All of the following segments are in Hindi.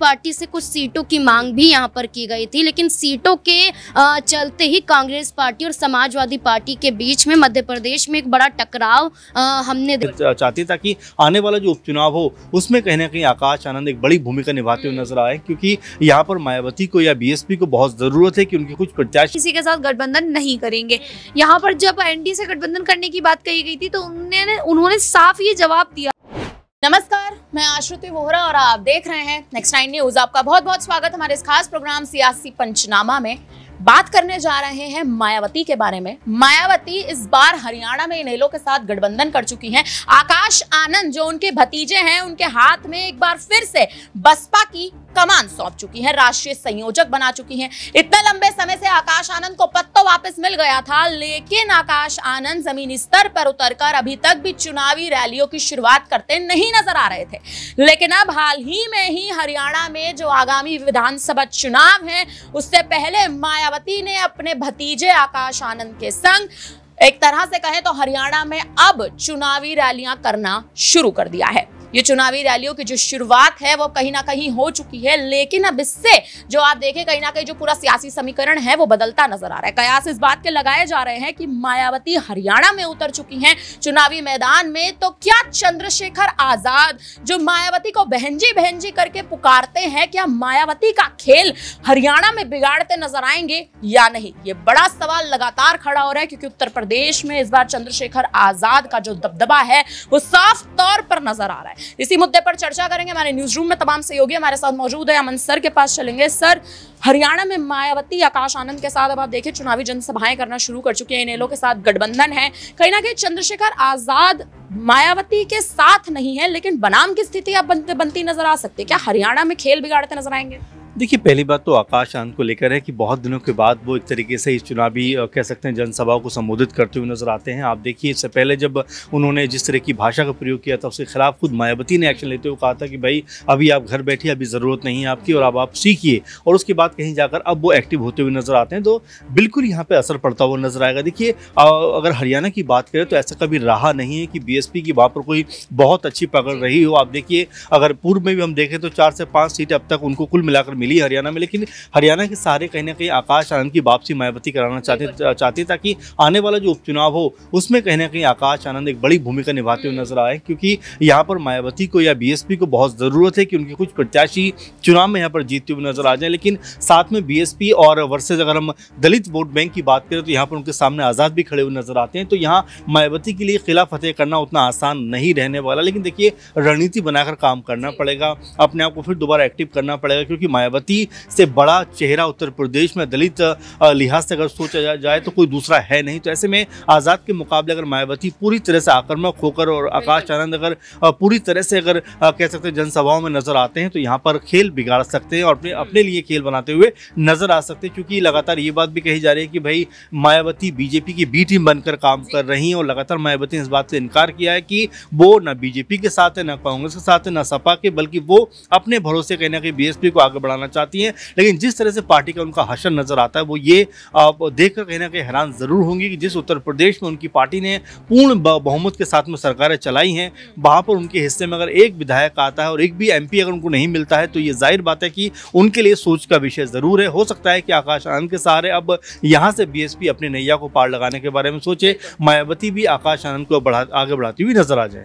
पार्टी से कुछ सीटों की मांग भी यहाँ पर की गई थी लेकिन सीटों के चलते ही कांग्रेस पार्टी और समाजवादी पार्टी के बीच में मध्य प्रदेश में एक बड़ा टकराव हमने चाहती था कि आने वाला जो उपचुनाव हो उसमें कहीं ना कहीं आकाश आनंद एक बड़ी भूमिका निभाते हुए हम्म। नजर आए क्योंकि यहाँ पर मायावती को या बीएसपी को बहुत जरूरत है कि उनके कुछ प्रत्याशी किसी के साथ गठबंधन नहीं करेंगे यहाँ पर जब एनडीए से गठबंधन करने की बात कही गई थी तो उन्होंने उन्होंने साफ ये जवाब दिया नमस्कार मैं आश्रुति वोहरा और आप देख रहे हैं नेक्स्ट नाइन न्यूज आपका बहुत बहुत स्वागत हमारे इस खास प्रोग्राम सियासी पंचनामा में बात करने जा रहे हैं मायावती के बारे में मायावती इस बार हरियाणा में इनेलो के साथ गठबंधन कर चुकी हैं आकाश आनंद जो उनके भतीजे हैं उनके हाथ में एक बार फिर से बसपा की कमान सौंप चुकी हैं राष्ट्रीय संयोजक बना चुकी हैं इतने लंबे समय से आकाश आनंद को पद तो वापस मिल गया था लेकिन आकाश आनंद जमीन स्तर पर उतरकर अभी तक भी चुनावी रैलियों की शुरुआत करते नहीं नजर आ रहे थे लेकिन अब हाल ही में ही हरियाणा में जो आगामी विधानसभा चुनाव है उससे पहले मायावती ने अपने भतीजे आकाश आनंद के संग एक तरह से कहें तो हरियाणा में अब चुनावी रैलियां करना शुरू कर दिया है ये चुनावी रैलियों की जो शुरुआत है वो कहीं ना कहीं हो चुकी है लेकिन अब इससे जो आप देखें कहीं ना कहीं जो पूरा सियासी समीकरण है वो बदलता नजर आ रहा है कयास इस बात के लगाए जा रहे हैं कि मायावती हरियाणा में उतर चुकी हैं चुनावी मैदान में तो क्या चंद्रशेखर आजाद जो मायावती को बहनजी बहनजी करके पुकारते हैं क्या मायावती का खेल हरियाणा में बिगाड़ते नजर आएंगे या नहीं ये बड़ा सवाल लगातार खड़ा हो रहा है क्योंकि उत्तर प्रदेश में इस बार चंद्रशेखर आजाद का जो दबदबा है वो साफ तौर पर नजर आ रहा है इसी मुद्दे पर चर्चा करेंगे हमारे न्यूज रूम में तमाम सहयोगी हमारे साथ मौजूद है अमन सर के पास चलेंगे सर हरियाणा में मायावती आकाश आनंद के साथ अब आप देखिए चुनावी जनसभाएं करना शुरू कर चुके हैं इनेलो के साथ गठबंधन है कहीं ना कहीं चंद्रशेखर आजाद मायावती के साथ नहीं है लेकिन बनाम की स्थिति आप बनते बनती नजर आ सकती है क्या हरियाणा में खेल बिगाड़ते नजर आएंगे देखिए पहली बात तो आकाश आनंद को लेकर है कि बहुत दिनों के बाद वो एक तरीके से इस चुनावी कह सकते हैं जनसभा को संबोधित करते हुए नजर आते हैं आप देखिए इससे पहले जब उन्होंने जिस तरह की भाषा का प्रयोग किया था उसके खिलाफ खुद मायावती ने एक्शन लेते हुए कहा था कि भाई अभी आप घर बैठे अभी ज़रूरत नहीं है आपकी और अब आप सीखिए और उसके बाद कहीं जाकर अब वो एक्टिव होते हुए नजर आते हैं तो बिल्कुल यहाँ पर असर पड़ता हुआ नजर आएगा देखिए अगर हरियाणा की बात करें तो ऐसा कभी रहा नहीं है कि बी की वहाँ पर कोई बहुत अच्छी पकड़ रही हो आप देखिए अगर पूर्व में भी हम देखें तो चार से पाँच सीटें अब तक उनको कुल मिलाकर मिली हरियाणा में लेकिन हरियाणा के सारे कहीं ना कहीं आकाश आनंद की वापसी मायावती कराना चाहते चाहते ताकि आने वाला जो उपचुनाव हो उसमें कहीं ना कहीं आकाश आनंद एक बड़ी भूमिका निभाते हुए हम्म। नजर आए क्योंकि यहाँ पर मायावती को या बी को बहुत ज़रूरत है कि उनके कुछ प्रत्याशी चुनाव में यहाँ पर जीतते हुए नजर आ जाए लेकिन साथ में बी और वर्सेज अगर हम दलित वोट बैंक की बात करें तो यहाँ पर उनके सामने आज़ाद भी खड़े हुए नजर आते हैं तो यहाँ मायावती के लिए खिला फतेह करना उतना आसान नहीं रहने वाला लेकिन देखिए रणनीति बनाकर काम करना पड़ेगा अपने आप को फिर दोबारा एक्टिव करना पड़ेगा क्योंकि मायावती मायावती से बड़ा चेहरा उत्तर प्रदेश में दलित लिहाज से अगर सोचा जाए तो कोई दूसरा है नहीं तो ऐसे में आज़ाद के मुकाबले अगर मायावती पूरी तरह से आक्रमक होकर और आकाश आनंद अगर पूरी तरह से अगर कह सकते हैं जनसभाओं में नजर आते हैं तो यहाँ पर खेल बिगाड़ सकते हैं और अपने अपने लिए खेल बनाते हुए नजर आ सकते हैं क्योंकि लगातार ये बात भी कही जा रही है कि भाई मायावती बीजेपी की बी टीम बनकर काम कर रही हैं और लगातार मायावती ने इस बात से इनकार किया है कि वो ना बीजेपी के साथ है ना कांग्रेस के साथ है ना सपा के बल्कि वो अपने भरोसे कहीं ना कहीं बीएसपी को आगे बढ़ाना करना चाहती हैं लेकिन जिस तरह से पार्टी का उनका हशन नज़र आता है वो ये देख कहीं ना कहीं हैरान ज़रूर होंगी कि जिस उत्तर प्रदेश में उनकी पार्टी ने पूर्ण बहुमत के साथ में सरकारें चलाई हैं वहाँ पर उनके हिस्से में अगर एक विधायक आता है और एक भी एम अगर उनको नहीं मिलता है तो ये जाहिर बात है कि उनके लिए सोच का विषय ज़रूर है हो सकता है कि आकाश आनंद के सहारे अब यहाँ से बी अपने नैया को पार लगाने के बारे में सोचे मायावती भी आकाश आनंद को आगे बढ़ाती हुई नजर आ जाए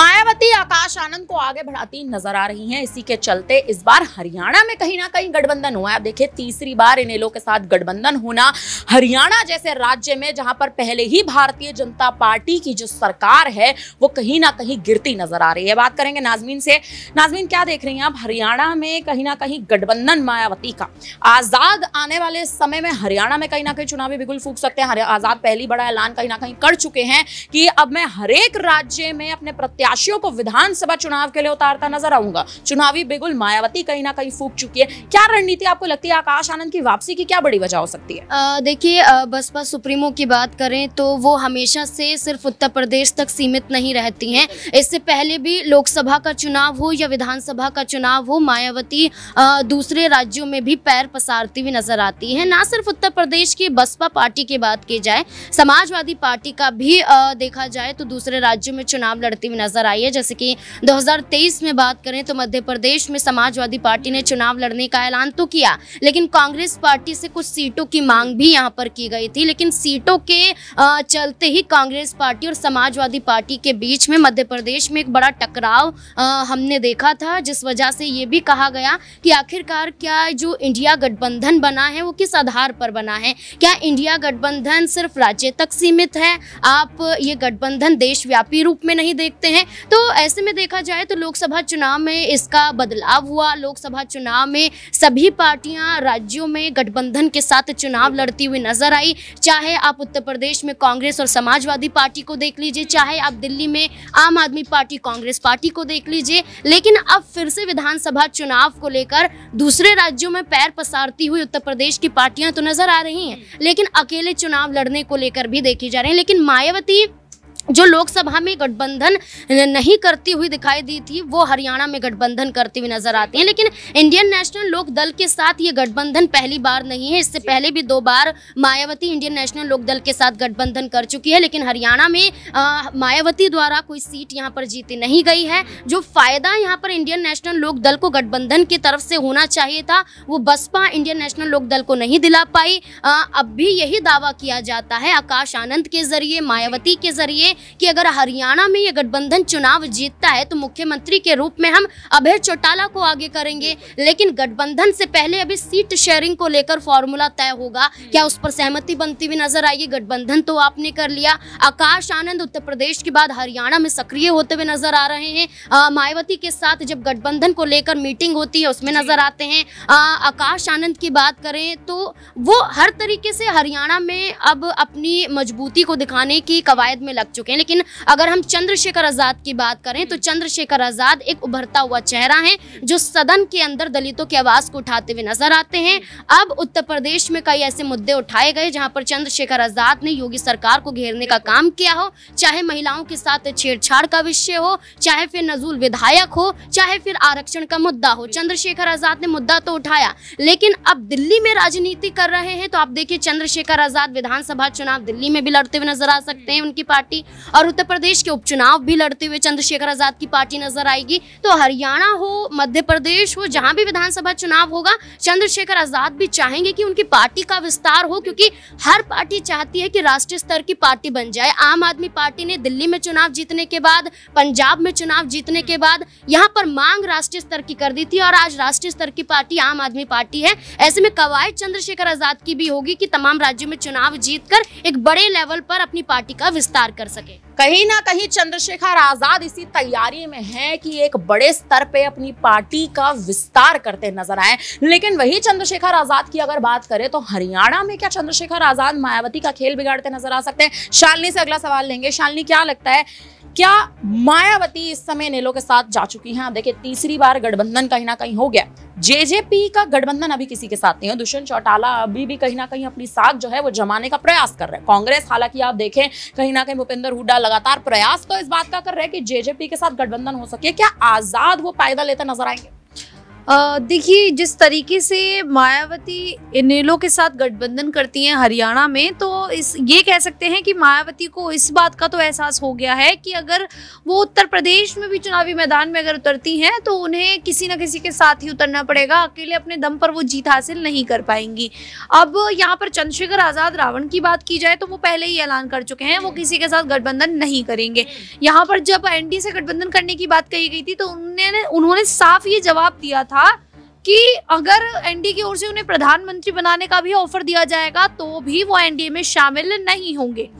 मायावती आकाश आनंद को आगे बढ़ाती नजर आ रही हैं इसी के चलते इस बार हरियाणा में कहीं ना कहीं गठबंधन हुआ है देखिए तीसरी बार इन इनेलो के साथ गठबंधन होना हरियाणा जैसे राज्य में जहां पर पहले ही भारतीय जनता पार्टी की जो सरकार है वो कहीं ना कहीं गिरती नजर आ रही है बात करेंगे नाजमीन से नाजमीन क्या देख रही हैं आप हरियाणा में कहीं ना कहीं गठबंधन मायावती का आजाद आने वाले समय में हरियाणा में कहीं ना कहीं चुनावी बिगुल फूक सकते हैं आजाद पहली बड़ा ऐलान कहीं ना कहीं कर चुके हैं कि अब मैं हरेक राज्य में अपने प्रत्याशियों को विधानसभा चुनाव के लिए उतारता नजर आऊंगा चुनावी बिगुल मायावती कहीं ना कहीं फूक चुकी है है क्या रणनीति आपको लगती है आकाश आनंद की वापसी की क्या बड़ी वजह हो सकती है देखिए बसपा सुप्रीमो की बात करें तो वो हमेशा से सिर्फ उत्तर प्रदेश तक सीमित नहीं रहती हैं इससे पहले भी लोकसभा का चुनाव हो या विधानसभा का चुनाव हो मायावती दूसरे राज्यों में भी पैर पसारती हुई नजर आती है ना सिर्फ उत्तर प्रदेश की बसपा पार्टी की बात की जाए समाजवादी पार्टी का भी देखा जाए तो दूसरे राज्यों में चुनाव लड़ती हुई नजर आई है जैसे कि 2023 में बात करें तो मध्य प्रदेश में समाजवादी पार्टी ने चुनाव लड़ लड़ने का ऐलान तो किया लेकिन कांग्रेस पार्टी से कुछ सीटों की मांग भी यहाँ पर की गई थी लेकिन सीटों के चलते ही कांग्रेस पार्टी और समाजवादी पार्टी के बीच में मध्य प्रदेश में एक बड़ा टकराव हमने देखा था जिस वजह से ये भी कहा गया कि आखिरकार क्या जो इंडिया गठबंधन बना है वो किस आधार पर बना है क्या इंडिया गठबंधन सिर्फ राज्य तक सीमित है आप ये गठबंधन देशव्यापी रूप में नहीं देखते हैं तो ऐसे में देखा जाए तो लोकसभा चुनाव में इसका बदलाव हुआ लोकसभा चुनाव में में सभी पार्टियां राज्यों में गठबंधन के साथ चुनाव लड़ती हुई नजर आई चाहे आप उत्तर प्रदेश में कांग्रेस और समाजवादी पार्टी को देख लीजिए चाहे आप दिल्ली में आम आदमी पार्टी कांग्रेस पार्टी को देख लीजिए लेकिन अब फिर से विधानसभा चुनाव को लेकर दूसरे राज्यों में पैर पसारती हुई उत्तर प्रदेश की पार्टियां तो नजर आ रही हैं लेकिन अकेले चुनाव लड़ने को लेकर भी देखी जा रही है लेकिन मायावती जो लोकसभा में गठबंधन नहीं करती हुई दिखाई दी थी वो हरियाणा में गठबंधन करती हुई नजर आती हैं लेकिन इंडियन नेशनल लोक दल के साथ ये गठबंधन पहली बार नहीं है इससे पहले भी दो बार मायावती इंडियन नेशनल लोक दल के साथ गठबंधन कर चुकी है लेकिन हरियाणा में मायावती द्वारा कोई सीट यहाँ पर जीती नहीं गई है जो फायदा यहाँ पर इंडियन नेशनल लोक दल को गठबंधन की तरफ से होना चाहिए था वो बसपा इंडियन नेशनल लोक दल को नहीं दिला पाई अब भी यही दावा किया जाता है आकाश आनंद के जरिए मायावती के जरिए हैं कि अगर हरियाणा में ये गठबंधन चुनाव जीतता है तो मुख्यमंत्री के रूप में हम अभय चौटाला को आगे करेंगे लेकिन गठबंधन से पहले अभी सीट शेयरिंग को लेकर फॉर्मूला तय होगा क्या उस पर सहमति बनती हुई नजर आएगी गठबंधन तो आपने कर लिया आकाश आनंद उत्तर प्रदेश के बाद हरियाणा में सक्रिय होते हुए नजर आ रहे हैं मायावती के साथ जब गठबंधन को लेकर मीटिंग होती है उसमें नजर आते हैं आकाश आनंद की बात करें तो वो हर तरीके से हरियाणा में अब अपनी मजबूती को दिखाने की कवायद में लग चुके चुके हैं लेकिन अगर हम चंद्रशेखर आज़ाद की बात करें तो चंद्रशेखर आज़ाद एक उभरता हुआ चेहरा है जो सदन के अंदर दलितों की आवाज़ को उठाते हुए नजर आते हैं अब उत्तर प्रदेश में कई ऐसे मुद्दे उठाए गए जहां पर चंद्रशेखर आज़ाद ने योगी सरकार को घेरने का काम किया हो चाहे महिलाओं के साथ छेड़छाड़ का विषय हो चाहे फिर नजूल विधायक हो चाहे फिर आरक्षण का मुद्दा हो चंद्रशेखर आज़ाद ने मुद्दा तो उठाया लेकिन अब दिल्ली में राजनीति कर रहे हैं तो आप देखिए चंद्रशेखर आज़ाद विधानसभा चुनाव दिल्ली में भी लड़ते हुए नजर आ सकते हैं उनकी पार्टी और उत्तर प्रदेश के उपचुनाव भी लड़ते हुए चंद्रशेखर आजाद की पार्टी नजर आएगी तो हरियाणा हो मध्य प्रदेश हो जहां भी विधानसभा चुनाव होगा चंद्रशेखर आजाद भी चाहेंगे कि उनकी पार्टी का विस्तार हो क्योंकि हर पार्टी चाहती है कि राष्ट्रीय स्तर की पार्टी बन जाए आम आदमी पार्टी ने दिल्ली में चुनाव जीतने के बाद पंजाब में चुनाव जीतने के बाद यहाँ पर मांग राष्ट्रीय स्तर की कर दी थी और आज राष्ट्रीय स्तर की पार्टी आम आदमी पार्टी है ऐसे में कवायद चंद्रशेखर आजाद की भी होगी कि तमाम राज्यों में चुनाव जीतकर एक बड़े लेवल पर अपनी पार्टी का विस्तार कर सके सके कहीं ना कहीं चंद्रशेखर आजाद इसी तैयारी में है कि एक बड़े स्तर पे अपनी पार्टी का विस्तार करते नजर आए लेकिन वही चंद्रशेखर आजाद की अगर बात करें तो हरियाणा में क्या चंद्रशेखर आजाद मायावती का खेल बिगाड़ते नजर आ सकते हैं शालनी से अगला सवाल लेंगे शालनी क्या लगता है क्या मायावती इस समय नेलो के साथ जा चुकी हैं देखिए तीसरी बार गठबंधन कहीं ना कहीं हो गया जेजेपी का गठबंधन अभी किसी के साथ नहीं है दुष्यंत चौटाला अभी भी कहीं ना कहीं अपनी साख जो है वो जमाने का प्रयास कर रहे हैं कांग्रेस हालांकि आप देखें कहीं ना कहीं भूपेंद्र हुड्डा लगातार प्रयास तो इस बात का कर रहे हैं कि जेजेपी के साथ गठबंधन हो सके क्या आजाद वो फायदा लेते नजर आएंगे देखिए जिस तरीके से मायावती इनेलो के साथ गठबंधन करती हैं हरियाणा में तो इस ये कह सकते हैं कि मायावती को इस बात का तो एहसास हो गया है कि अगर वो उत्तर प्रदेश में भी चुनावी मैदान में अगर उतरती हैं तो उन्हें किसी न किसी के साथ ही उतरना पड़ेगा अकेले अपने दम पर वो जीत हासिल नहीं कर पाएंगी अब यहाँ पर चंद्रशेखर आज़ाद रावण की बात की जाए तो वो पहले ही ऐलान कर चुके हैं वो किसी के साथ गठबंधन नहीं करेंगे यहाँ पर जब एनडीए से गठबंधन करने की बात कही गई थी तो उन्होंने उन्होंने साफ ये जवाब दिया था कि अगर एनडीए की ओर से उन्हें प्रधानमंत्री बनाने का भी ऑफर दिया जाएगा तो भी वो एनडीए में शामिल नहीं होंगे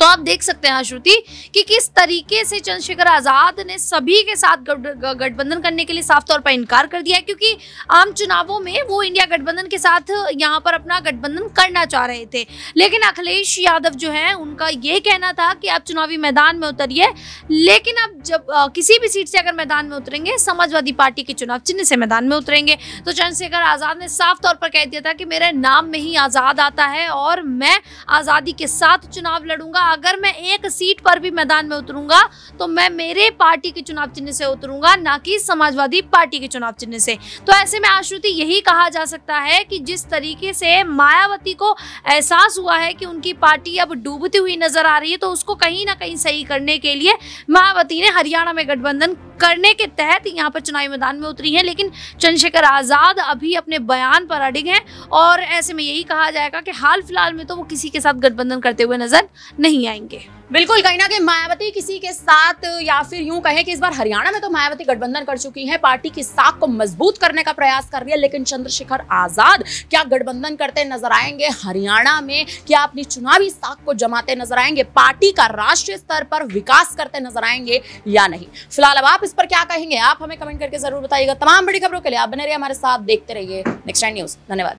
तो आप देख सकते हैं श्रुति कि किस तरीके से चंद्रशेखर आजाद ने सभी के साथ गठबंधन करने के लिए साफ तौर पर इनकार कर दिया है क्योंकि आम चुनावों में वो इंडिया गठबंधन के साथ यहाँ पर अपना गठबंधन करना चाह रहे थे लेकिन अखिलेश यादव जो है उनका ये कहना था कि आप चुनावी मैदान में उतरिए लेकिन आप जब आ, किसी भी सीट से अगर मैदान में उतरेंगे समाजवादी पार्टी के चुनाव चिन्ह से मैदान में उतरेंगे तो चंद्रशेखर आजाद ने साफ तौर पर कह दिया था कि मेरे नाम में ही आजाद आता है और मैं आजादी के साथ चुनाव लड़ूंगा अगर मैं एक सीट पर भी मैदान में उतरूंगा तो मैं मेरे पार्टी के चुनाव चिन्ह से उतरूंगा ना कि समाजवादी पार्टी के चुनाव चिन्ह से तो ऐसे में आश्रुति यही कहा जा सकता है कि जिस तरीके से मायावती को एहसास हुआ है कि उनकी पार्टी अब डूबती हुई नजर आ रही है तो उसको कहीं ना कहीं सही करने के लिए मायावती ने हरियाणा में गठबंधन करने के तहत यहाँ पर चुनावी मैदान में उतरी हैं लेकिन चंद्रशेखर आज़ाद अभी अपने बयान पर अडिग हैं और ऐसे में यही कहा जाएगा कि हाल फिलहाल में तो वो किसी के साथ गठबंधन करते हुए नजर नहीं आएंगे बिल्कुल कहीं ना कहीं मायावती किसी के साथ या फिर यूं कहें कि इस बार हरियाणा में तो मायावती गठबंधन कर चुकी हैं पार्टी की साख को मजबूत करने का प्रयास कर रही है लेकिन चंद्रशेखर आजाद क्या गठबंधन करते नजर आएंगे हरियाणा में क्या अपनी चुनावी साख को जमाते नजर आएंगे पार्टी का राष्ट्रीय स्तर पर विकास करते नजर आएंगे या नहीं फिलहाल अब आप इस पर क्या कहेंगे आप हमें कमेंट करके जरूर बताइएगा तमाम बड़ी खबरों के लिए आप बने रहिए हमारे साथ देखते रहिए नेक्स्ट टाइम न्यूज धन्यवाद